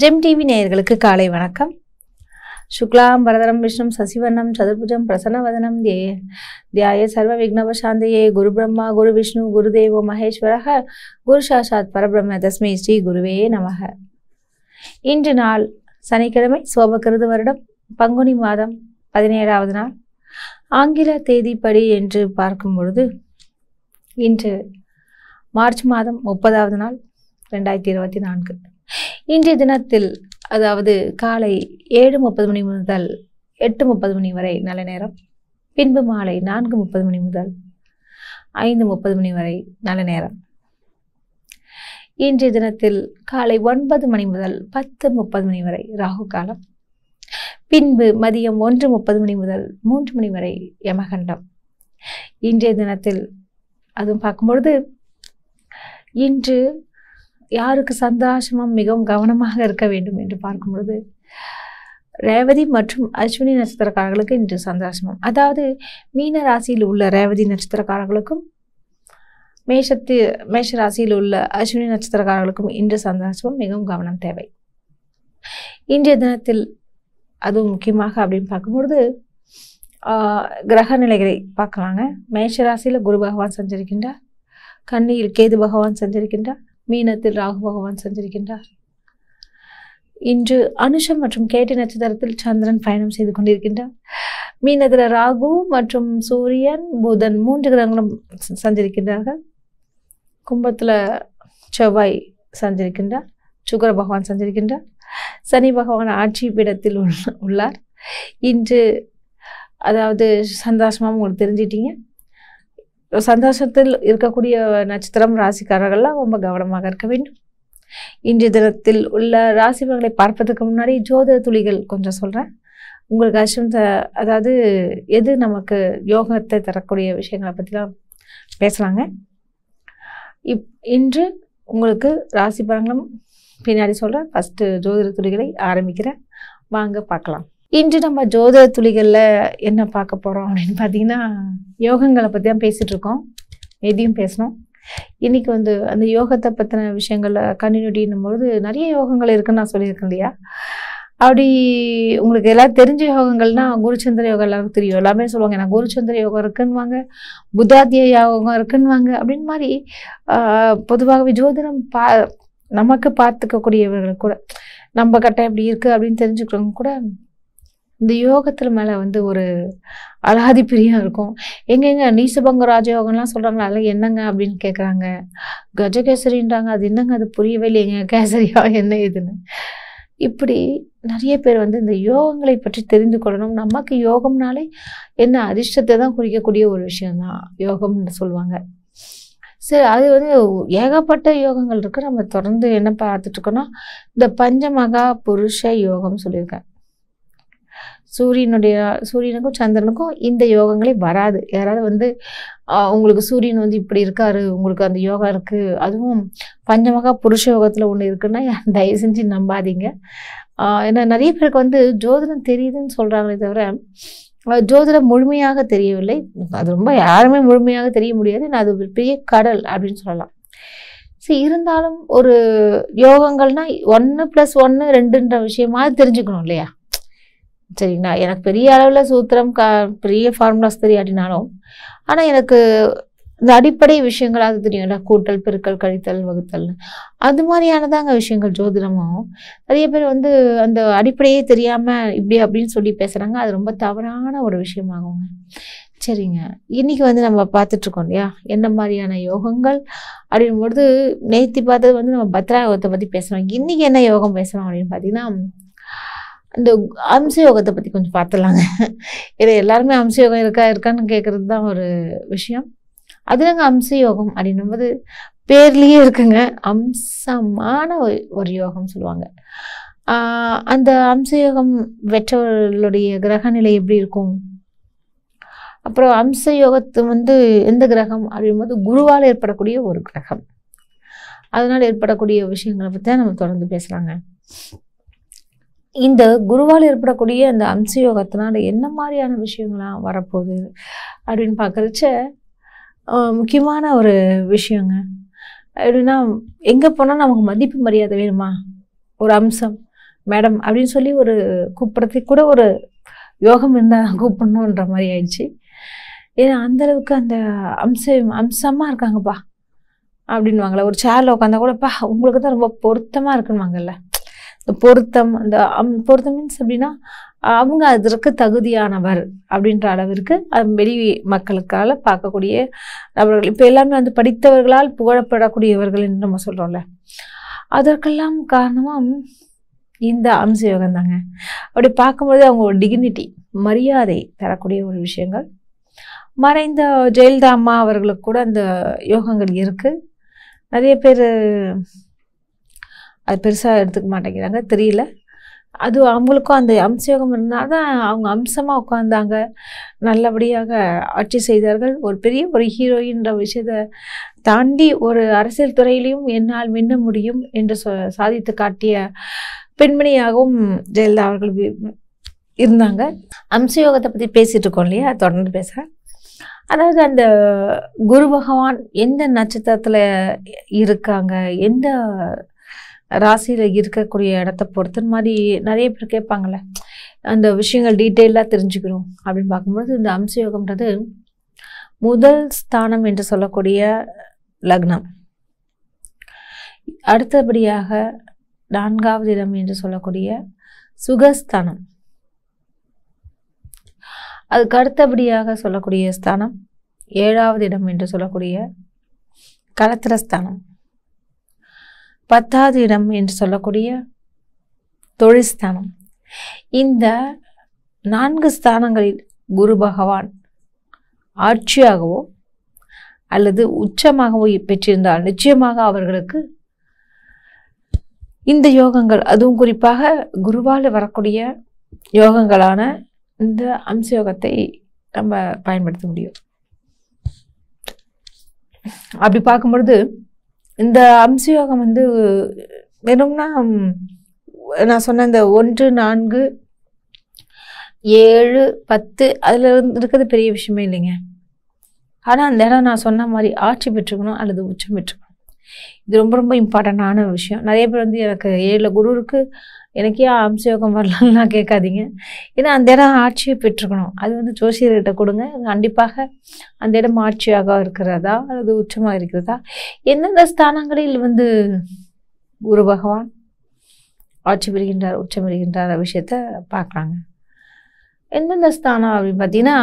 GeM TV நேயர்களுக்கு காலை வணக்கம் சுக்லாம் பரதரம் விஷ்ணம் சசிவர்ணம் சதுர்புஜம் பிரசன்னவதனம் தே தியாய சர்வ விக்னவசாந்தையே குரு பிரம்மா குரு விஷ்ணு குருதேவோ மகேஸ்வரக குரு சாஷாத் பரபிரம்ம தஸ்மி ஸ்ரீ குருவே நமக இன்று நாள் சனிக்கிழமை சோபகிருது வருடம் பங்குனி மாதம் பதினேழாவது நாள் ஆங்கில தேதிப்படி என்று பார்க்கும் பொழுது இன்று மார்ச் மாதம் முப்பதாவது நாள் ரெண்டாயிரத்தி இருபத்தி நான்கு இன்றைய தினத்தில் அதாவது காலை ஏழு முப்பது மணி முதல் எட்டு முப்பது மணி வரை நல்ல நேரம் பின்பு மாலை நான்கு முப்பது மணி முதல் ஐந்து முப்பது மணி வரை நல்ல நேரம் இன்றைய தினத்தில் காலை ஒன்பது மணி முதல் பத்து முப்பது மணி வரை ராகு காலம் பின்பு மதியம் ஒன்று முப்பது மணி முதல் மூன்று மணி வரை யமகண்டம் இன்றைய தினத்தில் அதுவும் பார்க்கும்பொழுது இன்று யாருக்கு சந்தாசமும் மிகவும் கவனமாக இருக்க வேண்டும் என்று பார்க்கும் பொழுது ரேவதி மற்றும் அஸ்வினி நட்சத்திரக்காரர்களுக்கு இன்று சந்தாசமம் அதாவது மீன ராசியில் உள்ள ரேவதி நட்சத்திரக்காரர்களுக்கும் மேஷத்து மேஷ ராசியில் உள்ள அஸ்வினி நட்சத்திரக்காரர்களுக்கும் இன்று சந்தாசமம் மிகவும் கவனம் தேவை இன்றைய தினத்தில் அதுவும் முக்கியமாக அப்படின்னு பார்க்கும்பொழுது கிரக நிலைகளை பார்க்கலாங்க மேஷராசியில் குரு பகவான் சஞ்சரிக்கின்றார் கண்ணியில் கேது பகவான் சஞ்சரிக்கின்றார் மீனத்தில் ராகு பகவான் செஞ்சிருக்கின்றார் இன்று அனுஷம் மற்றும் கேட்டி நட்சத்திரத்தில் சந்திரன் பயணம் செய்து கொண்டிருக்கின்றார் மீனத்தில் ராகு மற்றும் சூரியன் புதன் மூன்று கிரகங்களும் சஞ்சரிக்கின்றார்கள் கும்பத்தில் செவ்வாய் சந்திருக்கின்றார் சுக்கர பகவான் சஞ்சரிக்கின்றார் சனி பகவான் ஆட்சி பீடத்தில் உள்ளார் இன்று அதாவது சந்தோஷமாக உங்களுக்கு தெரிஞ்சிட்டீங்க சந்தோஷத்தில் இருக்கக்கூடிய நட்சத்திரம் ராசிக்காரர்கள்லாம் ரொம்ப கவனமாக இருக்க வேண்டும் இன்றைய தினத்தில் உள்ள ராசிவர்களை பார்ப்பதற்கு முன்னாடி ஜோதிட துளிகள் கொஞ்சம் சொல்கிறேன் உங்களுக்கு த அதாவது எது நமக்கு யோகத்தை தரக்கூடிய விஷயங்களை பற்றிலாம் பேசுகிறாங்க இப் இன்று உங்களுக்கு ராசி பலங்களும் பின்னாடி சொல்கிறேன் ஃபஸ்ட்டு ஜோதிட துளிகளை ஆரம்பிக்கிறேன் வாங்க பார்க்கலாம் இன்று நம்ம ஜோதிட துளிகளில் என்ன பார்க்க போகிறோம் அப்படின்னு பார்த்தீங்கன்னா யோகங்களை பற்றி தான் பேசிகிட்டு இருக்கோம் எதையும் பேசணும் இன்றைக்கி வந்து அந்த யோகத்தை பற்றின விஷயங்களில் கண்டினியூட்டின்னும் பொழுது நிறைய யோகங்கள் இருக்குன்னு நான் சொல்லியிருக்கேன் இல்லையா அப்படி உங்களுக்கு எல்லாம் தெரிஞ்ச யோகங்கள்னா குருச்சந்திர யோகம் எல்லாருக்கும் தெரியும் எல்லாமே சொல்லுவாங்க ஏன்னா குருச்சந்திர யோகம் இருக்குன்னுவாங்க புத்தாத்திய யோகம் இருக்குன்னுவாங்க அப்படின்னு மாதிரி பொதுவாகவே ஜோதிடம் பா நமக்கு பார்த்துக்கக்கூடியவர்கள் கூட நம்ம கட்டை இப்படி இருக்குது அப்படின்னு தெரிஞ்சுக்கிறவங்க கூட இந்த யோகத்தில் மேலே வந்து ஒரு அலாதி பிரியம் இருக்கும் எங்கெங்க நீசபங்க ராஜயோகம்லாம் சொல்கிறாங்களா அதில் என்னங்க அப்படின்னு கேட்குறாங்க கஜகேசரின்றாங்க அது என்னங்க அது புரியவே இல்லைங்க கேசரியா என்ன இதுன்னு இப்படி நிறைய பேர் வந்து இந்த யோகங்களை பற்றி தெரிந்து கொள்ளணும் நமக்கு யோகம்னாலே என்ன அதிர்ஷ்டத்தை தான் குறிக்கக்கூடிய ஒரு விஷயம்தான் யோகம்னு சொல்லுவாங்க சரி அது வந்து ஏகப்பட்ட யோகங்கள் இருக்குது நம்ம தொடர்ந்து என்ன பார்த்துட்ருக்கோன்னா இந்த பஞ்சமகா புருஷ யோகம்னு சொல்லியிருக்கேன் சூரியனுடைய சூரியனுக்கும் சந்திரனுக்கும் இந்த யோகங்களே வராது யாராவது வந்து உங்களுக்கு சூரியன் வந்து இப்படி இருக்காரு உங்களுக்கு அந்த யோகா இருக்குது அதுவும் பஞ்சமகா புருஷ யோகத்தில் ஒன்று இருக்குன்னா தயவு செஞ்சு நம்பாதீங்க ஏன்னா நிறைய பேருக்கு வந்து ஜோதிடம் தெரியுதுன்னு சொல்கிறாங்களே தவிர ஜோதிடம் முழுமையாக தெரியவில்லை அது ரொம்ப யாருமே முழுமையாக தெரிய முடியாது நான் அது ஒரு பெரிய கடல் அப்படின்னு சொல்லலாம் ஸோ இருந்தாலும் ஒரு யோகங்கள்னால் ஒன்று ப்ளஸ் ஒன்று ரெண்டுன்ற விஷயமா தெரிஞ்சுக்கணும் இல்லையா சரிங்களா எனக்கு பெரிய அளவில் சூத்திரம் கா பெரிய ஃபார்முலாஸ் தெரியாட்டினாலும் ஆனால் எனக்கு இந்த அடிப்படை விஷயங்களாக தெரியும்ல கூட்டல் பெருக்கல் கழித்தல் வகுத்தல் அது மாதிரியானதாங்க விஷயங்கள் ஜோதிடமும் நிறைய பேர் வந்து அந்த அடிப்படையே தெரியாமல் இப்படி அப்படின்னு சொல்லி பேசுகிறாங்க அது ரொம்ப தவறான ஒரு விஷயமாகுங்க சரிங்க இன்றைக்கி வந்து நம்ம பார்த்துட்ருக்கோம் இல்லையா என்ன மாதிரியான யோகங்கள் அப்படின் பொழுது நேற்று பார்த்தது வந்து நம்ம பத்ரா யோகத்தை பற்றி பேசுகிறோம் இன்றைக்கி என்ன யோகம் பேசுகிறோம் அப்படின்னு பார்த்தீங்கன்னா இந்த அம்சயோகத்தை பற்றி கொஞ்சம் பார்த்துலாங்க இதை எல்லாருமே அம்சயோகம் இருக்கா இருக்கான்னு கேட்குறது தான் ஒரு விஷயம் அதுலங்க அம்சயோகம் அப்படின்னும்போது பேர்லேயே இருக்குங்க அம்சமான ஒரு யோகம் சொல்லுவாங்க அந்த அம்சயோகம் வெற்றவர்களுடைய கிரக நிலை எப்படி இருக்கும் அப்புறம் அம்ச யோகத்து வந்து எந்த கிரகம் அப்படிங்கும்போது குருவால் ஏற்படக்கூடிய ஒரு கிரகம் அதனால் ஏற்படக்கூடிய விஷயங்களை பற்றி தான் நம்ம தொடர்ந்து பேசலாங்க இந்த குருவால் ஏற்படக்கூடிய அந்த அம்ச என்ன மாதிரியான விஷயங்கள்லாம் வரப்போகுது அப்படின்னு பார்க்குறச்ச முக்கியமான ஒரு விஷயங்க எப்படின்னா எங்கே போனால் நமக்கு மதிப்பு மரியாதை வேணுமா ஒரு அம்சம் மேடம் அப்படின்னு சொல்லி ஒரு கூப்பிட்றதுக்கு கூட ஒரு யோகம் இருந்தால் கூப்பிடணுன்ற மாதிரி ஆயிடுச்சு ஏன்னா அந்தளவுக்கு அந்த அம்சம் அம்சமாக இருக்காங்கப்பா அப்படின்வாங்களே ஒரு சேரில் உட்காந்தா கூடப்பா உங்களுக்கு தான் ரொம்ப பொருத்தமாக வாங்கல்ல இந்த பொருத்தம் அந்த பொருத்தம் மீன்ஸ் அப்படின்னா அவங்க அதற்கு தகுதியானவர் அப்படின்ற அளவிற்கு வெளி மக்களுக்கால பார்க்கக்கூடிய நபர்கள் இப்போ எல்லாமே வந்து படித்தவர்களால் புகழப்படக்கூடியவர்கள் என்று நம்ம சொல்கிறோம்ல அதற்கெல்லாம் காரணமாக இந்த அம்ச யோகம் தாங்க அப்படி பார்க்கும்போது அவங்க ஒரு டிகினிட்டி மரியாதை தரக்கூடிய ஒரு விஷயங்கள் மறைந்த ஜெயலலிதா அம்மா அவர்களுக்கு கூட அந்த யோகங்கள் இருக்குது நிறைய பேர் அது பெருசாக எடுத்துக்க மாட்டேங்கிறாங்க தெரியல அது அவங்களுக்கும் அந்த அம்சயோகம் இருந்தால் தான் அவங்க அம்சமாக உட்காந்தாங்க நல்லபடியாக ஆட்சி செய்தார்கள் ஒரு பெரிய ஒரு ஹீரோயின்ற விஷயத்தை தாண்டி ஒரு அரசியல் துறையிலையும் என்னால் மின்ன முடியும் என்று சொ சாதித்து காட்டிய பெண்மணியாகவும் ஜெயலலிதா அவர்கள் இருந்தாங்க அம்சயோகத்தை பற்றி பேசிகிட்டு இருக்கோம் இல்லையா தொடர்ந்து பேசுகிறேன் அதாவது அந்த குரு பகவான் எந்த நட்சத்திரத்தில் இருக்காங்க எந்த ராசியில் இருக்கக்கூடிய இடத்த பொறுத்து மாதிரி நிறைய பேர் கேட்பாங்கள்ல அந்த விஷயங்கள் டீட்டெயிலாக தெரிஞ்சுக்கிறோம் அப்படின்னு பார்க்கும்பொழுது இந்த அம்சயோகம்ன்றது முதல் ஸ்தானம் என்று சொல்லக்கூடிய லக்னம் அடுத்தபடியாக நான்காவது இடம் என்று சொல்லக்கூடிய சுகஸ்தானம் அதுக்கு அடுத்தபடியாக சொல்லக்கூடிய ஸ்தானம் ஏழாவது இடம் என்று சொல்லக்கூடிய கலத்திரஸ்தானம் பத்தாவது இடம் என்று சொல்லக்கூடிய தொழில்ஸ்தானம் இந்த நான்கு ஸ்தானங்களில் குரு பகவான் ஆட்சியாகவோ அல்லது உச்சமாகவோ பெற்றிருந்தால் நிச்சயமாக அவர்களுக்கு இந்த யோகங்கள் அதுவும் குறிப்பாக குருவால் வரக்கூடிய யோகங்களான இந்த அம்ச யோகத்தை நம்ம பயன்படுத்த முடியும் அப்படி பார்க்கும்பொழுது இந்த அம்சயோகம் வந்து வெறும்னா நான் சொன்ன இந்த ஒன்று நான்கு ஏழு பத்து அதில் இருக்கிறது பெரிய விஷயமே இல்லைங்க ஆனால் அந்த இடம் நான் சொன்ன மாதிரி ஆட்சி பெற்றுக்கணும் அல்லது உச்சம் பெற்றுக்கணும் இது ரொம்ப ரொம்ப இம்பார்ட்டண்ட்டான விஷயம் நிறைய பேர் வந்து எனக்கு ஏழில் குரு இருக்குது எனக்கே அம்சயோகம் வரலாம்லாம் கேட்காதீங்க ஏன்னா அந்த இடம் ஆட்சியை பெற்றுக்கணும் அது வந்து ஜோசியர்கிட்ட கொடுங்க கண்டிப்பாக அந்த இடம் ஆட்சியாக இருக்கிறதா அல்லது உச்சமாக இருக்கிறதா எந்தெந்த ஸ்தானங்களில் வந்து குரு பகவான் ஆட்சி பெறுகின்றார் உச்சம் பெறுகின்றார் விஷயத்த பார்க்குறாங்க எந்தெந்த ஸ்தானம் அப்படின்னு பார்த்தீங்கன்னா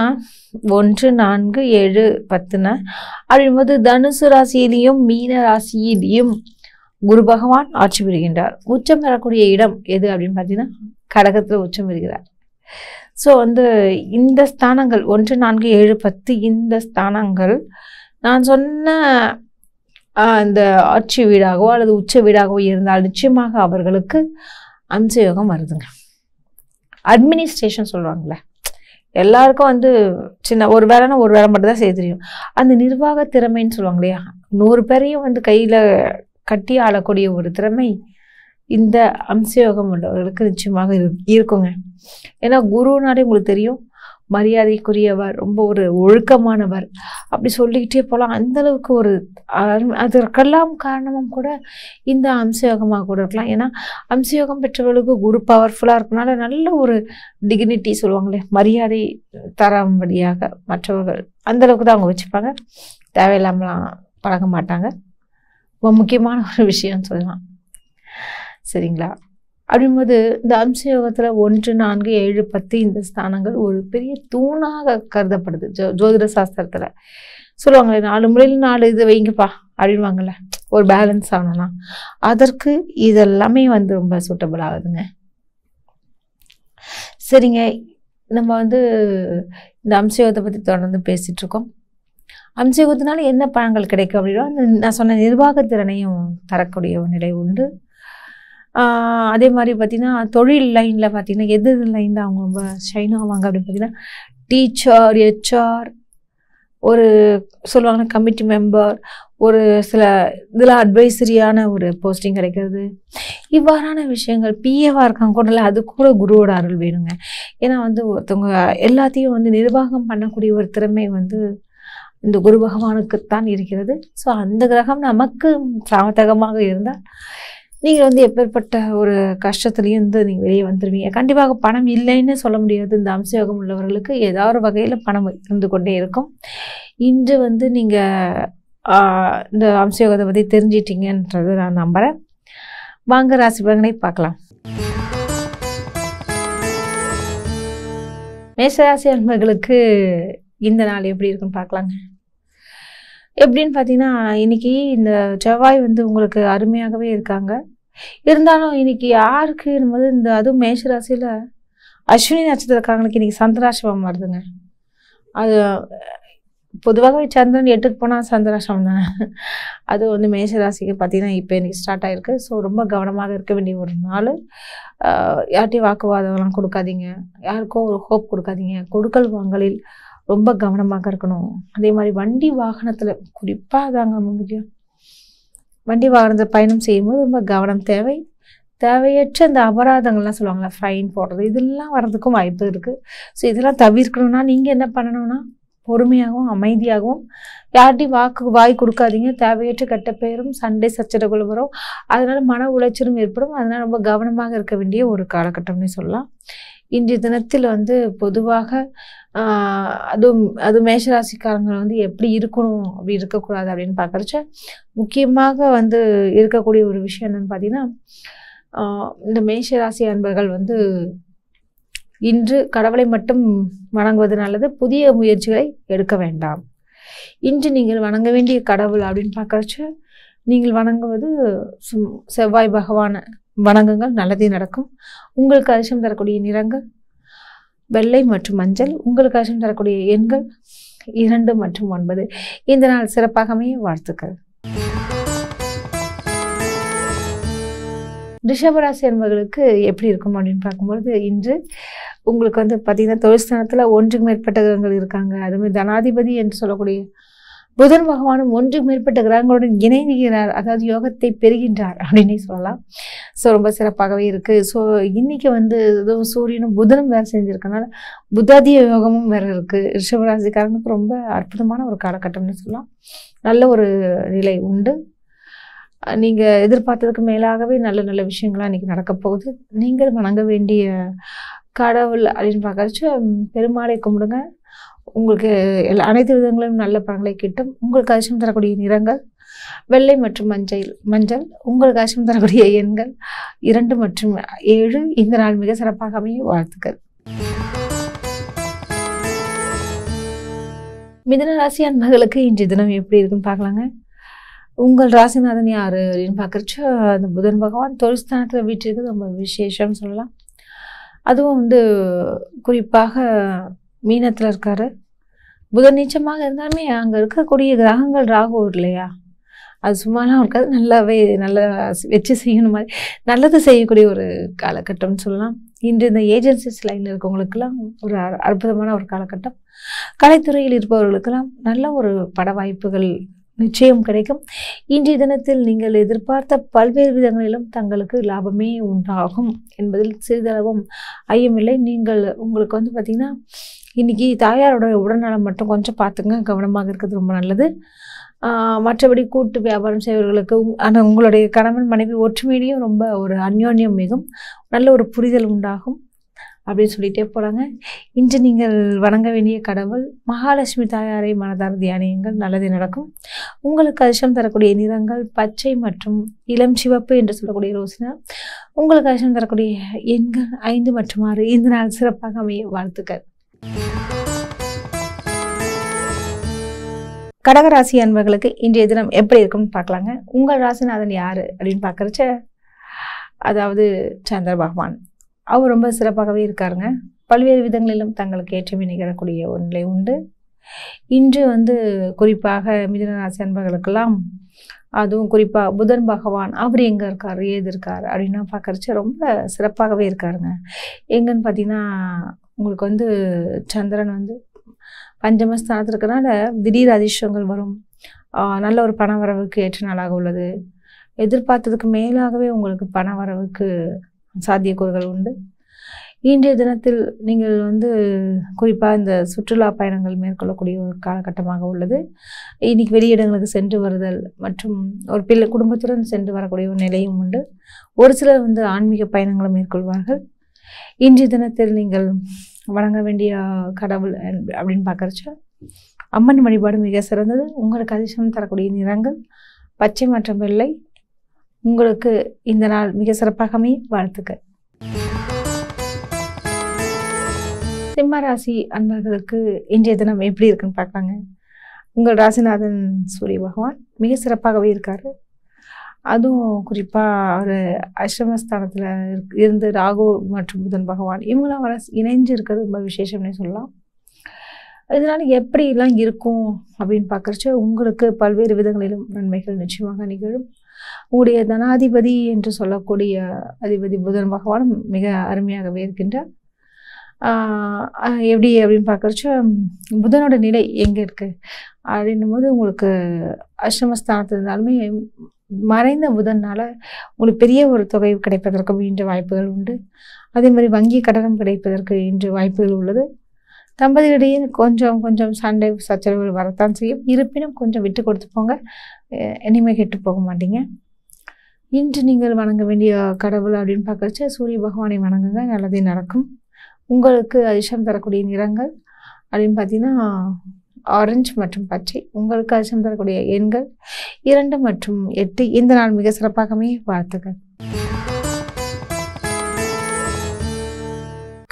ஒன்று நான்கு ஏழு பத்துன்னு அப்படின்போது தனுசு ராசியிலையும் மீன ராசியிலையும் குரு பகவான் ஆட்சி பெறுகின்றார் உச்சம் பெறக்கூடிய இடம் எது அப்படின்னு பார்த்தீங்கன்னா கடகத்தில் உச்சம் பெறுகிறார் ஸோ வந்து இந்த ஸ்தானங்கள் ஒன்று நான்கு ஏழு பத்து இந்த ஸ்தானங்கள் நான் சொன்ன அந்த ஆட்சி வீடாகவோ அல்லது உச்ச வீடாகவோ இருந்தால் நிச்சயமாக அவர்களுக்கு அம்சயோகம் வருதுங்க அட்மினிஸ்ட்ரேஷன் சொல்லுவாங்களே எல்லாருக்கும் வந்து சின்ன ஒரு வேலைனா ஒரு வேலை மட்டும் தான் செய்ய தெரியும் அந்த நிர்வாக திறமைன்னு சொல்லுவாங்க இல்லையா நூறு பேரையும் வந்து கையில் கட்டி ஆளக்கூடிய ஒரு திறமை இந்த அம்சயோகம் உள்ளவர்களுக்கு நிச்சயமாக இருக்குங்க ஏன்னா குருனாலே உங்களுக்கு தெரியும் மரியாதைக்குரியவர் ரொம்ப ஒரு ஒழுக்கமானவர் அப்படி சொல்லிக்கிட்டே போகலாம் அந்தளவுக்கு ஒரு அதற்கெல்லாம் காரணமும் கூட இந்த அம்சயோகமாக கூட இருக்கலாம் ஏன்னா அம்சயோகம் பெற்றவர்களுக்கு குரு பவர்ஃபுல்லாக இருக்கனால நல்ல ஒரு டிக்னிட்டி சொல்லுவாங்களே மரியாதை தரம்படியாக மற்றவர்கள் அந்தளவுக்கு தான் அவங்க வச்சுப்பாங்க தேவையில்லாமலாம் பழக மாட்டாங்க ரொம்ப முக்கியமான ஒரு விஷயம்னு சொல்லலாம் சரிங்களா அப்படிம்போது இந்த அம்ச யோகத்தில் ஒன்று நான்கு ஏழு பத்து இந்த ஸ்தானங்கள் ஒரு பெரிய தூணாக கருதப்படுது ஜோ ஜோதிட சாஸ்திரத்தில் சொல்லுவாங்களே நாலு முறையில் நாலு இது வைங்கப்பா அப்படின்வாங்கள்ல ஒரு பேலன்ஸ் ஆகணும்னா அதற்கு இதெல்லாமே வந்து ரொம்ப சூட்டபிள் ஆகுதுங்க சரிங்க நம்ம வந்து இந்த அம்சயோகத்தை பற்றி தொடர்ந்து பேசிகிட்ருக்கோம் அஞ்சு குத்துனால என்ன பழங்கள் கிடைக்கும் அப்படின்னா நான் சொன்ன நிர்வாகத்திறனையும் தரக்கூடிய ஒரு நிலை உண்டு அதே மாதிரி பார்த்திங்கன்னா தொழில் லைனில் பார்த்திங்கன்னா எது லைனில் அவங்க ரொம்ப ஷைன் ஆவாங்க அப்படின்னு பார்த்திங்கன்னா டீச்சர் ஹெச்ஆர் ஒரு சொல்லுவாங்கன்னா கமிட்டி மெம்பர் ஒரு சில இதில் அட்வைசரியான ஒரு போஸ்டிங் கிடைக்கிறது இவ்வாறான விஷயங்கள் பிஏவாக இருக்காங்க கூட இல்லை அது கூட குருவோட அருள் வேணுங்க ஏன்னா வந்து ஒருத்தவங்க எல்லாத்தையும் வந்து நிர்வாகம் பண்ணக்கூடிய ஒரு திறமை வந்து இந்த குரு பகவானுக்குத்தான் இருக்கிறது ஸோ அந்த கிரகம் நமக்கு சாதகமாக இருந்தால் நீங்கள் வந்து எப்பேற்பட்ட ஒரு கஷ்டத்துலேருந்து நீங்கள் வெளியே வந்துடுவீங்க கண்டிப்பாக பணம் இல்லைன்னு சொல்ல முடியாது இந்த அம்சயோகம் உள்ளவர்களுக்கு ஏதாவது ஒரு வகையில் பணம் இருந்து கொண்டே இருக்கும் இன்று வந்து நீங்கள் இந்த அம்சயோகத்தை பற்றி தெரிஞ்சிட்டீங்கன்றது நான் நம்புகிறேன் வாங்க ராசி பலனை பார்க்கலாம் மேஷராசி அன்பர்களுக்கு இந்த நாள் எப்படி இருக்குன்னு பார்க்கலாங்க எப்படின்னு பார்த்தீங்கன்னா இன்னைக்கு இந்த செவ்வாய் வந்து உங்களுக்கு அருமையாகவே இருக்காங்க இருந்தாலும் இன்னைக்கு யாருக்கு என்பது இந்த அதுவும் மேஷராசியில் அஸ்வினி நட்சத்திரக்காரங்களுக்கு இன்னைக்கு சந்திராசிரமம் வருதுங்க அது பொதுவாகவே சந்திரன் எட்டுக்கு போனால் சந்திராசிரமம் தானே அது வந்து மேஷராசிக்கு பார்த்தீங்கன்னா இப்போ இன்னைக்கு ஸ்டார்ட் ஆகிருக்கு ஸோ ரொம்ப கவனமாக இருக்க வேண்டிய ஒரு நாள் யார்ட்டையும் வாக்குவாதம்லாம் கொடுக்காதீங்க யாருக்கும் ஒரு ஹோப் கொடுக்காதீங்க கொடுக்கல் வாங்கலில் ரொம்ப கவனமாக இருக்கணும் அதே மாதிரி வண்டி வாகனத்தில் குறிப்பாக தாங்க முக்கியம் வண்டி வாகனத்தில் பயணம் செய்யும்போது ரொம்ப கவனம் தேவை தேவையற்ற இந்த அபராதங்கள்லாம் சொல்லுவாங்களே ஃபைன் போடுறது இதெல்லாம் வர்றதுக்கும் வாய்ப்பு இருக்குது ஸோ இதெல்லாம் தவிர்க்கணும்னா நீங்கள் என்ன பண்ணணும்னா பொறுமையாகவும் அமைதியாகவும் யார்கிட்டையும் வாக்கு வாய் கொடுக்காதீங்க தேவையற்ற கெட்ட பெயரும் சண்டை சச்சரவுகள் வரும் அதனால் மன உளைச்சலும் ஏற்படும் அதனால் ரொம்ப கவனமாக இருக்க வேண்டிய ஒரு காலகட்டம்னு சொல்லலாம் இன்றைய தினத்தில் வந்து பொதுவாக அதுவும் அது மேஷராசிக்காரங்களை வந்து எப்படி இருக்கணும் அப்படி இருக்கக்கூடாது அப்படின்னு பார்க்குறச்ச முக்கியமாக வந்து இருக்கக்கூடிய ஒரு விஷயம் என்னென்னு பார்த்தீங்கன்னா இந்த மேஷராசி அன்பர்கள் வந்து இன்று கடவுளை மட்டும் வணங்குவது நல்லது புதிய முயற்சிகளை எடுக்க வேண்டாம் இன்று நீங்கள் வணங்க வேண்டிய கடவுள் அப்படின்னு பார்க்குறச்ச நீங்கள் வணங்குவது செவ்வாய் பகவான வணங்குங்கள் நல்லதே நடக்கும் உங்களுக்கு அதிர்ஷ்டம் தரக்கூடிய நிறங்கள் வெள்ளை மற்றும் மஞ்சள் உங்களுக்கு தரக்கூடிய எண்கள் இரண்டு மற்றும் ஒன்பது இந்த நாள் அமைய வாழ்த்துக்கள் ரிஷபராசி என்பவர்களுக்கு எப்படி இருக்கும் அப்படின்னு பார்க்கும்பொழுது இன்று உங்களுக்கு வந்து பார்த்தீங்கன்னா தொழில் ஸ்தானத்தில் ஒன்றுக்கு மேற்பட்ட கிரகங்கள் இருக்காங்க அதுமாதிரி தனாதிபதி என்று சொல்லக்கூடிய புதன் பகவானும் ஒன்று மேற்பட்ட கிரகங்களுடன் இணைந்துகிறார் அதாவது யோகத்தை பெறுகின்றார் அப்படின்னே சொல்லலாம் ஸோ ரொம்ப சிறப்பாகவே இருக்குது ஸோ இன்றைக்கி வந்து இதுவும் சூரியனும் புதனும் வேறு செஞ்சுருக்கனால புத்தாதிய யோகமும் வேறு இருக்குது ரிஷபராசிக்காரனுக்கு ரொம்ப அற்புதமான ஒரு காலகட்டம்னு சொல்லலாம் நல்ல ஒரு நிலை உண்டு நீங்கள் எதிர்பார்த்ததுக்கு மேலாகவே நல்ல நல்ல விஷயங்கள்லாம் இன்றைக்கி நடக்க போகுது நீங்கள் வணங்க வேண்டிய கடவுள் அப்படின்னு பார்க்கறச்சு பெருமாளை கும்பிடுங்க உங்களுக்கு எல்லா அனைத்து விதங்களும் நல்ல பலன்களை கிட்டும் உங்களுக்கு அதிர்ஷ்டம் தரக்கூடிய நிறங்கள் வெள்ளை மற்றும் மஞ்சள் மஞ்சள் உங்களுக்கு அதிர்ஷ்டம் தரக்கூடிய எண்கள் இரண்டு மற்றும் ஏழு இந்த நாள் மிக சிறப்பாக அமையும் வாழ்த்துக்கள் மிதன ராசி அன்பர்களுக்கு இன்று தினம் எப்படி இருக்குன்னு பார்க்கலாங்க உங்கள் ராசிநாதன் யார் அப்படின்னு பார்க்குறச்சோ அந்த புதன் பகவான் தொழில்ஸ்தானத்தில் வீட்டிற்கு ரொம்ப விசேஷம்னு சொல்லலாம் அதுவும் வந்து குறிப்பாக மீனத்தில் இருக்காரு புதன் நீச்சமாக இருந்தாலுமே அங்கே இருக்கக்கூடிய கிரகங்கள் ராகு இல்லையா அது சும்மாலாம் இருக்காது நல்லாவே நல்லா வச்சு செய்யணும் மாதிரி நல்லது செய்யக்கூடிய ஒரு காலகட்டம்னு சொல்லலாம் இன்று இந்த ஏஜென்சிஸ் லைனில் இருக்கவங்களுக்கெல்லாம் ஒரு அற்புதமான ஒரு காலகட்டம் கலைத்துறையில் இருப்பவர்களுக்கெல்லாம் நல்ல ஒரு பட வாய்ப்புகள் நிச்சயம் கிடைக்கும் இன்றைய தினத்தில் நீங்கள் எதிர்பார்த்த பல்வேறு விதங்களிலும் தங்களுக்கு லாபமே உண்டாகும் என்பதில் சிறிதளவும் ஐயமில்லை நீங்கள் உங்களுக்கு வந்து பார்த்திங்கன்னா இன்றைக்கி தாயாரோட உடல்நலம் மட்டும் கொஞ்சம் பார்த்துங்க கவனமாக இருக்கிறது ரொம்ப நல்லது மற்றபடி கூட்டு வியாபாரம் செய்வர்களுக்கு ஆனால் உங்களுடைய கணவன் மனைவி ஒற்றுமையிலையும் ரொம்ப ஒரு அந்யோன்யம் மிகும் நல்ல ஒரு புரிதல் உண்டாகும் அப்படின்னு சொல்லிகிட்டே போகிறாங்க இன்று நீங்கள் வணங்க வேண்டிய கடவுள் மகாலட்சுமி தாயாரை மனதார தியானியங்கள் நல்லது நடக்கும் உங்களுக்கு அதிர்ஷ்டம் தரக்கூடிய நிறங்கள் பச்சை மற்றும் இளம் சிவப்பு என்று சொல்லக்கூடிய ரோசினா உங்களுக்கு அதிர்ஷ்டம் தரக்கூடிய எண்கள் ஐந்து மற்றும் ஆறு இந்த நாள் சிறப்பாக அமைய வாழ்த்துக்கள் கடகராசி அன்பர்களுக்கு இன்றைய தினம் எப்படி இருக்கும்னு பார்க்கலாங்க உங்கள் ராசிநாதன் யார் அப்படின்னு பார்க்குறச்ச அதாவது சந்திர பகவான் அவர் ரொம்ப சிறப்பாகவே இருக்காருங்க பல்வேறு விதங்களிலும் தங்களுக்கு ஏற்றுமை நிகழக்கூடிய ஒரு நிலை உண்டு இன்று வந்து குறிப்பாக மிதனராசி அன்பர்களுக்கெல்லாம் அதுவும் குறிப்பாக புதன் பகவான் அவர் எங்கே இருக்கார் ஏது இருக்கார் அப்படின்னா பார்க்குறச்ச ரொம்ப சிறப்பாகவே இருக்காருங்க எங்கன்னு பார்த்தீங்கன்னா உங்களுக்கு வந்து சந்திரன் வந்து பஞ்சமஸ்தானத்தில் இருக்கிறனால திடீர் அதிர்ஷ்டங்கள் வரும் நல்ல ஒரு பண வரவுக்கு ஏற்ற நாளாக உள்ளது எதிர்பார்த்ததுக்கு மேலாகவே உங்களுக்கு பண வரவுக்கு சாத்தியக்கூறுகள் உண்டு இன்றைய தினத்தில் நீங்கள் வந்து குறிப்பாக இந்த சுற்றுலா பயணங்கள் மேற்கொள்ளக்கூடிய ஒரு காலகட்டமாக உள்ளது இன்றைக்கி வெளியிடங்களுக்கு சென்று வருதல் மற்றும் ஒரு பிள்ளை குடும்பத்துடன் சென்று வரக்கூடிய ஒரு நிலையும் உண்டு ஒரு சிலர் வந்து ஆன்மீக பயணங்களை மேற்கொள்வார்கள் இன்றைய தினத்தில் நீங்கள் வழங்க வேண்டிய கடவுள் அப்படின்னு பார்க்குறச்ச அம்மன் வழிபாடு மிக சிறந்தது உங்களுக்கு அதிர்ஷ்டம் தரக்கூடிய நிறங்கள் பச்சை மற்றும் வெள்ளை உங்களுக்கு இந்த நாள் மிக சிறப்பாகவே வாழ்த்துக்கள் சிம்மராசி அன்பர்களுக்கு இன்றைய தினம் எப்படி இருக்குன்னு பார்க்குறாங்க உங்கள் ராசிநாதன் சூரிய பகவான் மிக சிறப்பாகவே இருக்காரு அதுவும் குறிப்பாக ஒரு அஷ்டமஸ்தானத்தில் இருந்து ராகு மற்றும் புதன் பகவான் இவங்களாம் வர இணைஞ்சு இருக்கிறது ரொம்ப விசேஷம்னே சொல்லலாம் இதனால் எப்படிலாம் இருக்கும் அப்படின்னு பார்க்குறச்ச உங்களுக்கு பல்வேறு விதங்களிலும் நன்மைகள் நிச்சயமாக நிகழும் உங்களுடைய தனாதிபதி என்று சொல்லக்கூடிய அதிபதி புதன் பகவான் மிக அருமையாகவே இருக்கின்றார் எப்படி அப்படின்னு பார்க்குறச்ச புதனோட நிலை எங்கே இருக்குது அப்படின்னும் போது உங்களுக்கு அஷ்டமஸ்தானத்தில் இருந்தாலுமே மறைந்த புதனால் உங்களுக்கு பெரிய ஒரு தொகை கிடைப்பதற்கு இன்று வாய்ப்புகள் உண்டு அதே மாதிரி வங்கி கடனும் கிடைப்பதற்கு இன்று வாய்ப்புகள் உள்ளது தம்பதியிடையே கொஞ்சம் கொஞ்சம் சண்டை சச்சரவுகள் வரத்தான் செய்யும் இருப்பினும் கொஞ்சம் விட்டு கொடுத்து போங்க இனிமேல் கெட்டு போக மாட்டீங்க இன்று நீங்கள் வணங்க வேண்டிய கடவுள் அப்படின்னு பார்க்கறச்சு சூரிய பகவானை வணங்குங்க நல்லதே நடக்கும் உங்களுக்கு அதிர்ஷ்டம் தரக்கூடிய நிறங்கள் அப்படின்னு பார்த்தீங்கன்னா ஆரஞ்சு மற்றும் பச்சை உங்களுக்கு அச்சம் தரக்கூடிய எண்கள் இரண்டு மற்றும் எட்டு இந்த நாள் மிக சிறப்பாகவே வாழ்த்துக்கள்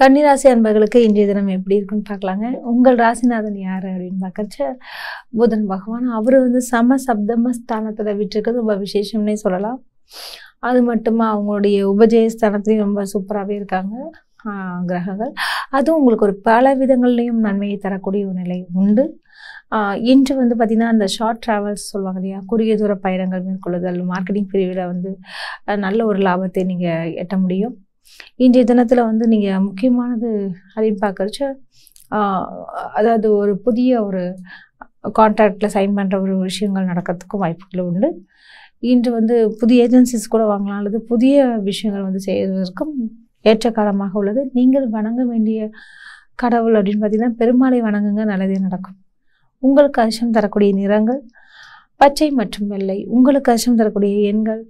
கன்னிராசி அன்பர்களுக்கு இன்றைய தினம் எப்படி இருக்குன்னு பார்க்கலாங்க உங்கள் ராசிநாதன் யார் அப்படின்னு பார்க்கறச்ச புதன் பகவான் அவர் வந்து சம சப்தம ஸ்தானத்தில் விட்டுருக்கிறது ரொம்ப விசேஷம்னே சொல்லலாம் அது மட்டுமா அவங்களுடைய உபஜய ரொம்ப சூப்பராகவே இருக்காங்க கிரகங்கள் அதுவும் உங்களுக்கு ஒரு பல விதங்கள்லையும் நன்மையை தரக்கூடிய ஒரு நிலை உண்டு இன்று வந்து பார்த்திங்கன்னா அந்த ஷார்ட் ட்ராவல்ஸ் சொல்லுவாங்க இல்லையா குறுகிய தூர பயணங்கள் மேற்கொள்ளுதல் மார்க்கெட்டிங் பிரிவில் வந்து நல்ல ஒரு லாபத்தை நீங்கள் எட்ட முடியும் இன்றைய தினத்தில் வந்து நீங்கள் முக்கியமானது அப்படின்னு பார்க்குறச்ச அதாவது ஒரு புதிய ஒரு கான்ட்ராக்டில் சைன் பண்ணுற ஒரு விஷயங்கள் நடக்கிறதுக்கும் வாய்ப்புகள் உண்டு இன்று வந்து புதிய ஏஜென்சிஸ் கூட வாங்கலாம் அல்லது புதிய விஷயங்கள் வந்து செய்வதற்கும் ஏற்ற காலமாக உள்ளது நீங்கள் வணங்க வேண்டிய கடவுள் அப்படின்னு பார்த்தீங்கன்னா பெருமாளை வணங்குங்க நல்லதே நடக்கும் உங்களுக்கு அதிர்ஷ்டம் தரக்கூடிய நிறங்கள் பச்சை மற்றும் வெள்ளை உங்களுக்கு அதிர்ஷ்டம் தரக்கூடிய எண்கள்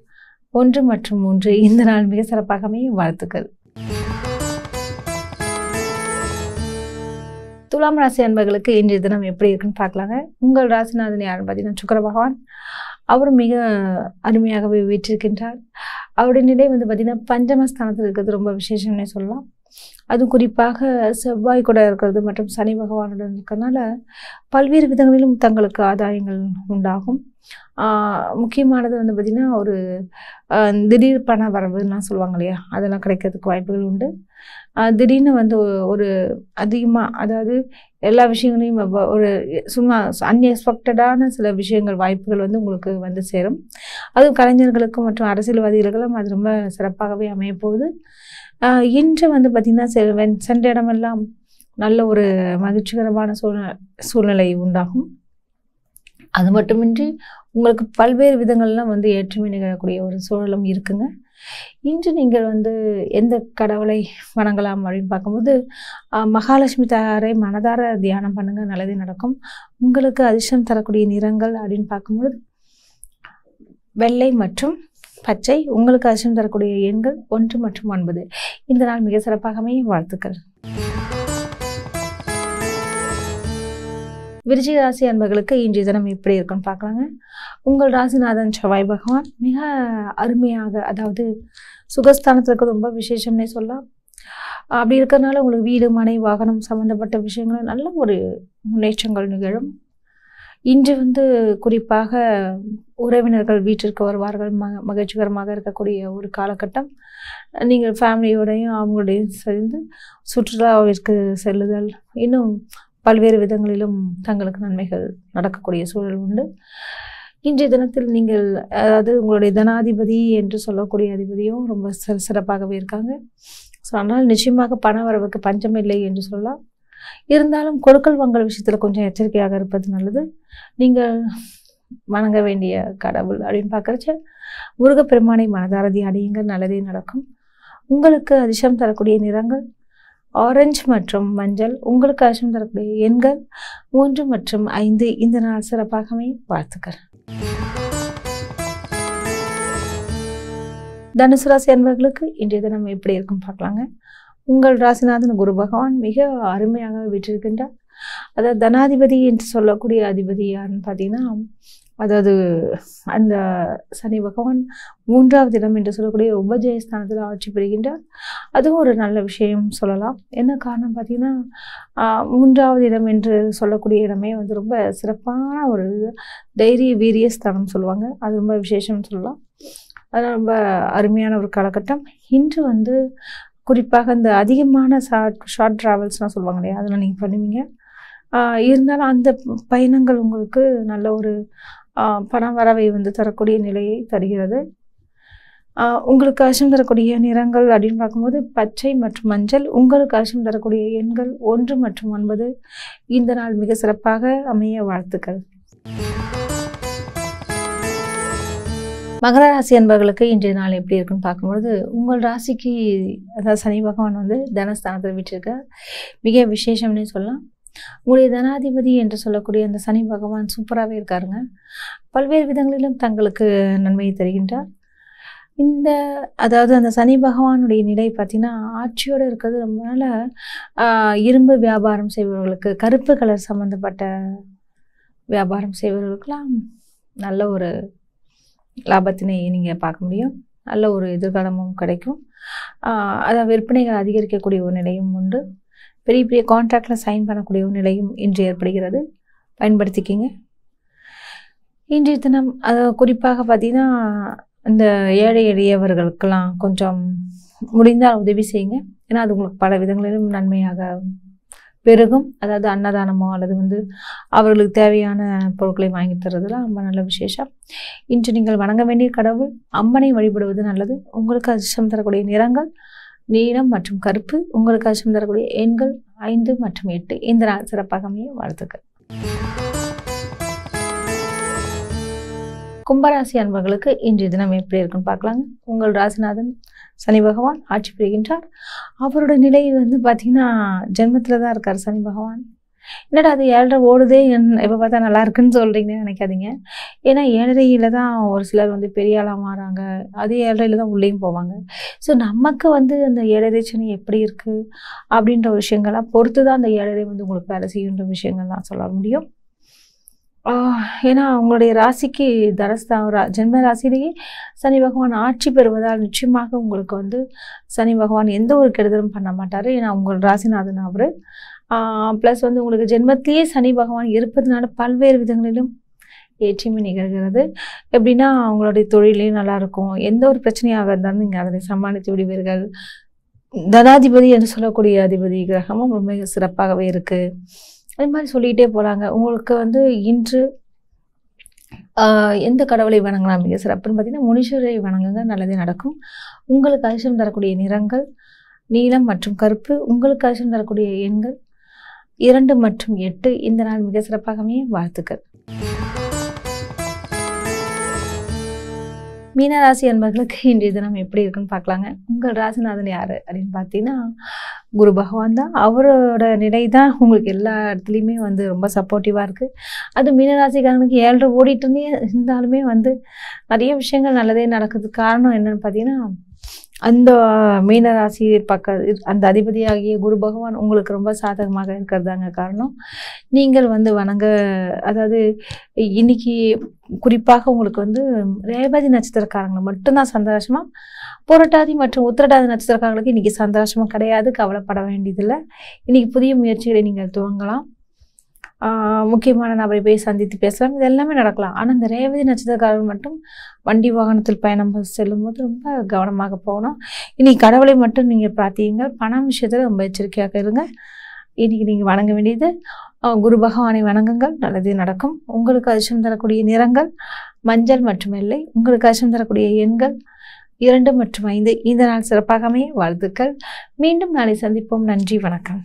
ஒன்று மற்றும் மூன்று இந்த நாள் மிக சிறப்பாக அமையும் வாழ்த்துக்கள் துலாம் ராசி அன்பர்களுக்கு இன்றைய தினம் எப்படி இருக்குன்னு பார்க்கலாங்க உங்கள் ராசிநாதன் யாரும் பார்த்தீங்கன்னா சுக்கர பகவான் அவர் மிக அருமையாகவே வீற்றிருக்கின்றார் அவருடைய நிலை வந்து பார்த்திங்கன்னா பஞ்சமஸ்தானத்தில் இருக்கிறது ரொம்ப விசேஷம்னே சொல்லலாம் அதுவும் குறிப்பாக செவ்வாய் கூட இருக்கிறது மற்றும் சனி பகவானுடன் இருக்கிறதுனால பல்வேறு விதங்களிலும் தங்களுக்கு ஆதாயங்கள் உண்டாகும் முக்கியமானது வந்து பார்த்திங்கன்னா ஒரு திடீர் பண வரவுலாம் சொல்லுவாங்க இல்லையா அதெல்லாம் கிடைக்கிறதுக்கு வாய்ப்புகள் உண்டு திடீர்னு வந்து ஒரு அதிகமாக அதாவது எல்லா விஷயங்களையும் ஒரு சும்மா அன்எக்ஸ்பெக்டடான சில விஷயங்கள் வாய்ப்புகள் வந்து உங்களுக்கு வந்து சேரும் அதுவும் கலைஞர்களுக்கும் மற்றும் அரசியல்வாதிகளுக்கெல்லாம் அது ரொம்ப சிறப்பாகவே அமையப்போகுது இன்று வந்து பார்த்திங்கன்னா செல்வன் சென்ற இடமெல்லாம் நல்ல ஒரு மகிழ்ச்சிகரமான சூழ்நிலை சூழ்நிலை உண்டாகும் அது மட்டுமின்றி உங்களுக்கு பல்வேறு விதங்கள்லாம் வந்து ஏற்றுமை நிகழக்கூடிய ஒரு சூழலும் இருக்குங்க இன்று நீங்கள் வந்து எந்த கடவுளை வணங்கலாம் அப்படின்னு பார்க்கும்போது மகாலட்சுமி தாரை மனதார தியானம் பண்ணுங்கள் நல்லது நடக்கும் உங்களுக்கு அதிர்ஷ்டம் தரக்கூடிய நிறங்கள் அப்படின்னு பார்க்கும்போது வெள்ளை மற்றும் பச்சை உங்களுக்கு அதிர்ஷ்டம் தரக்கூடிய எண்கள் ஒன்று மற்றும் ஒன்பது இந்த நாள் மிக சிறப்பாகவே வாழ்த்துக்கள் விருச்சிக ராசி அன்பர்களுக்கு இன்றைய தினம் எப்படி இருக்குன்னு பார்க்கலாங்க உங்கள் ராசிநாதன் செவ்வாய் பகவான் மிக அருமையாக அதாவது சுகஸ்தானத்தில் இருக்கிறது ரொம்ப விசேஷம்னே சொல்லலாம் அப்படி இருக்கிறதுனால உங்களுக்கு வீடு மனை வாகனம் சம்மந்தப்பட்ட விஷயங்கள் நல்ல ஒரு முன்னேற்றங்கள் நிகழும் இன்று வந்து குறிப்பாக உறவினர்கள் வீட்டிற்கு வருவார்கள் ம மகிழ்ச்சிகரமாக இருக்கக்கூடிய ஒரு காலகட்டம் நீங்கள் ஃபேமிலியோடையும் அவங்களோடையும் சேர்ந்து சுற்றுலாவிற்கு செல்லுதல் இன்னும் பல்வேறு விதங்களிலும் தங்களுக்கு நன்மைகள் நடக்கக்கூடிய சூழல் உண்டு இன்றைய தினத்தில் நீங்கள் அதாவது உங்களுடைய தனாதிபதி என்று சொல்லக்கூடிய அதிபதியும் ரொம்ப சிறப்பாகவே இருக்காங்க ஸோ அதனால் நிச்சயமாக பண வரவுக்கு பஞ்சம் இல்லை என்று சொல்லலாம் இருந்தாலும் கொடுக்கல் வாங்கல் விஷயத்தில் கொஞ்சம் எச்சரிக்கையாக இருப்பது நல்லது நீங்கள் வணங்க வேண்டிய கடவுள் அப்படின்னு பார்க்குறச்ச முருகப்பெருமானை மனதாரதி அடையுங்க நல்லதே நடக்கும் உங்களுக்கு அதிர்ஷம் தரக்கூடிய நிறங்கள் ஆரஞ்சு மற்றும் மஞ்சள் உங்களுக்கு அதிர்ஷம் தரக்கூடிய எண்கள் மூன்று மற்றும் ஐந்து இந்த நாள் சிறப்பாகவே வாழ்த்துக்கிறேன் தனுசு ராசி அன்பர்களுக்கு இன்றைய தினம் எப்படி இருக்கும் பார்க்கலாங்க உங்கள் ராசிநாதன் குரு பகவான் மிக அருமையாக விட்டிருக்கின்றார் அதாவது தனாதிபதி என்று சொல்லக்கூடிய அதிபதியான்னு பார்த்தீங்கன்னா அதாவது அந்த சனி பகவான் மூன்றாவது இடம் என்று சொல்லக்கூடிய உபஜயஸ்தானத்தில் ஆட்சி பெறுகின்றார் அதுவும் ஒரு நல்ல விஷயம் சொல்லலாம் என்ன காரணம் பார்த்தீங்கன்னா மூன்றாவது இடம் என்று சொல்லக்கூடிய இடமே வந்து ரொம்ப சிறப்பான ஒரு தைரிய வீரிய ஸ்தானம் சொல்லுவாங்க அது ரொம்ப விசேஷம்னு சொல்லலாம் அது ரொம்ப அருமையான ஒரு காலகட்டம் இன்று வந்து குறிப்பாக இந்த அதிகமான ஷார்ட் ஷார்ட் ட்ராவல்ஸ்லாம் சொல்லுவாங்க இல்லையா அதெல்லாம் நீங்கள் பண்ணுவீங்க இருந்தாலும் அந்த பயணங்கள் உங்களுக்கு நல்ல ஒரு பண வரவை வந்து தரக்கூடிய நிலையை தருகிறது உங்களுக்கு ஆசம் தரக்கூடிய நிறங்கள் அப்படின்னு பார்க்கும்போது பச்சை மற்றும் மஞ்சள் உங்களுக்கு ஆசம் தரக்கூடிய எண்கள் ஒன்று மற்றும் ஒன்பது இந்த நாள் மிக சிறப்பாக அமைய வாழ்த்துக்கள் மகர ராசி அன்பர்களுக்கு இன்றைய நாள் எப்படி இருக்குன்னு பார்க்கும்பொழுது உங்கள் ராசிக்கு அதாவது சனி பகவான் வந்து தனஸ்தானத்தில் விட்டுருக்கார் மிக விசேஷம்னே சொல்லலாம் உங்களுடைய தனாதிபதி என்று சொல்லக்கூடிய அந்த சனி பகவான் சூப்பராகவே இருக்காருங்க பல்வேறு விதங்களிலும் தங்களுக்கு நன்மையை தருகின்றார் இந்த அதாவது அந்த சனி பகவானுடைய நிலை பார்த்திங்கன்னா ஆட்சியோடு இருக்கிறது ரொம்ப நாளாக இரும்பு வியாபாரம் செய்பவர்களுக்கு கருப்பு கலர் சம்மந்தப்பட்ட வியாபாரம் செய்பவர்களுக்கெல்லாம் நல்ல ஒரு லாபத்தினை நீங்கள் பார்க்க முடியும் நல்ல ஒரு எதிர்காலமும் கிடைக்கும் அதான் விற்பனைகள் அதிகரிக்கக்கூடிய ஒரு நிலையும் உண்டு பெரிய பெரிய கான்ட்ராக்டில் சைன் பண்ணக்கூடிய ஒரு நிலையும் இன்று ஏற்படுகிறது பயன்படுத்திக்கிங்க இன்றைய தினம் அது குறிப்பாக பார்த்திங்கன்னா இந்த ஏழை எளியவர்களுக்கெல்லாம் கொஞ்சம் முடிந்தால் உதவி செய்யுங்க ஏன்னா அது உங்களுக்கு பல விதங்களிலும் நன்மையாக பிறகும் அதாவது அன்னதானமோ அல்லது வந்து அவர்களுக்கு தேவையான பொருட்களை வாங்கி தர்றதுல ரொம்ப நல்ல விசேஷம் இன்று நீங்கள் வணங்க வேண்டிய கடவுள் அம்மனை வழிபடுவது நல்லது உங்களுக்கு அதிர்ஷ்டம் தரக்கூடிய நிறங்கள் நீளம் மற்றும் கருப்பு உங்களுக்கு அதிர்ஷ்டம் தரக்கூடிய எண்கள் ஐந்து மற்றும் எட்டு இந்த நாள் சிறப்பாகமைய வாழ்த்துக்கள் கும்பராசி அன்பர்களுக்கு இன்றைய தினம் எப்படி இருக்குன்னு பார்க்கலாங்க உங்கள் ராசிநாதன் சனி பகவான் ஆட்சி புரிகின்றார் அவரோட நிலை வந்து பார்த்திங்கன்னா ஜென்மத்தில் தான் இருக்கார் சனி பகவான் என்னடா அது ஏழரை ஓடுதே என் எப்போ பார்த்தா நல்லா இருக்குன்னு சொல்கிறீங்கன்னு நினைக்காதீங்க ஏன்னா ஏழரையில் தான் ஒரு சிலர் வந்து பெரிய ஆளாக மாறாங்க அதே ஏழரையில் தான் உள்ளேயும் போவாங்க ஸோ நமக்கு வந்து அந்த ஏழரை சனி எப்படி இருக்குது அப்படின்ற விஷயங்கள்லாம் பொறுத்து தான் அந்த ஏழரை வந்து உங்களுக்கு வேலை செய்யுன்ற விஷயங்கள்லாம் சொல்ல முடியும் ஏன்னா அவங்களுடைய ராசிக்கு ரா ஜென்ம ராசிலேயே சனி பகவான் ஆட்சி பெறுவதால் நிச்சயமாக உங்களுக்கு வந்து சனி பகவான் எந்த ஒரு கெடுதலும் பண்ண மாட்டார் ஏன்னா உங்கள் ராசிநாதன் அவர் ப்ளஸ் வந்து உங்களுக்கு ஜென்மத்திலேயே சனி பகவான் இருப்பதனால பல்வேறு விதங்களிலும் ஏற்றுமை நிகழ்கிறது எப்படின்னா அவங்களுடைய தொழிலையும் நல்லாயிருக்கும் எந்த ஒரு பிரச்சனையாக இருந்தாலும் நீங்கள் அதனை சமாளித்து விடுவீர்கள் தனாதிபதி என்று சொல்லக்கூடிய அதிபதி கிரகமும் ரொம்ப சிறப்பாகவே இருக்குது அது மாதிரி சொல்லிக்கிட்டே போகிறாங்க உங்களுக்கு வந்து இன்று எந்த கடவுளை வணங்கலாம் மிக சிறப்புன்னு பார்த்தீங்கன்னா முனிஷரை வணங்குங்க நல்லதே நடக்கும் உங்களுக்கு அதிர்ஷ்டம் தரக்கூடிய நிறங்கள் நீலம் மற்றும் கருப்பு உங்களுக்கு அதிர்ஷ்டம் தரக்கூடிய எண்கள் இரண்டு மற்றும் எட்டு இந்த நாள் மிக சிறப்பாகவே வாழ்த்துக்கள் மீனராசி அன்பர்களுக்கு இன்றைய தினம் எப்படி இருக்குன்னு பார்க்கலாங்க உங்கள் ராசிநாதன் யார் அப்படின்னு பார்த்தீங்கன்னா குரு பகவான் தான் அவரோட நிலை தான் உங்களுக்கு எல்லா இடத்துலையுமே வந்து ரொம்ப சப்போர்ட்டிவாக இருக்குது அது மீனராசிக்காரனுக்கு ஏழரை ஓடிட்டு இருந்தே இருந்தாலுமே வந்து நிறைய விஷயங்கள் நல்லதே நடக்கிறதுக்கு காரணம் என்னென்னு பார்த்தீங்கன்னா அந்த மீனராசி பக்க அந்த அதிபதியாகிய குரு பகவான் உங்களுக்கு ரொம்ப சாதகமாக இருக்கிறதாங்க காரணம் நீங்கள் வந்து வணங்க அதாவது இன்னைக்கு குறிப்பாக உங்களுக்கு வந்து ரேவதி நட்சத்திரக்காரங்களை மட்டும்தான் சந்தோஷமாக புரட்டாதி மற்றும் உத்திரட்டாதி நட்சத்திரக்காரங்களுக்கு இன்றைக்கி சந்தோஷமாக கிடையாது கவலைப்பட வேண்டியதில்லை இன்றைக்கி புதிய முயற்சிகளை நீங்கள் துவங்கலாம் முக்கியமான நபரை போய் சந்தித்து பேசலாம் இது எல்லாமே நடக்கலாம் ஆனால் இந்த ரேவதி நட்சத்திரக்காரர்கள் மட்டும் வண்டி வாகனத்தில் பயணம் செல்லும்போது ரொம்ப கவனமாக போகணும் இன்றைக்கி கடவுளை மட்டும் நீங்கள் பார்த்தீங்க பணம் விஷயத்தில் ரொம்ப எச்சரிக்கையாக இருங்க இன்றைக்கி நீங்கள் வணங்க வேண்டியது குரு பகவானை வணங்குங்கள் நல்லது நடக்கும் உங்களுக்கு அதிர்ஷம் தரக்கூடிய நிறங்கள் மஞ்சள் மற்றும் இல்லை உங்களுக்கு அதிர்ஷம் தரக்கூடிய எண்கள் இரண்டு மற்றும் ஐந்து இந்த நாள் சிறப்பாகவே வாழ்த்துக்கள் மீண்டும் நாளை சந்திப்போம் நன்றி வணக்கம்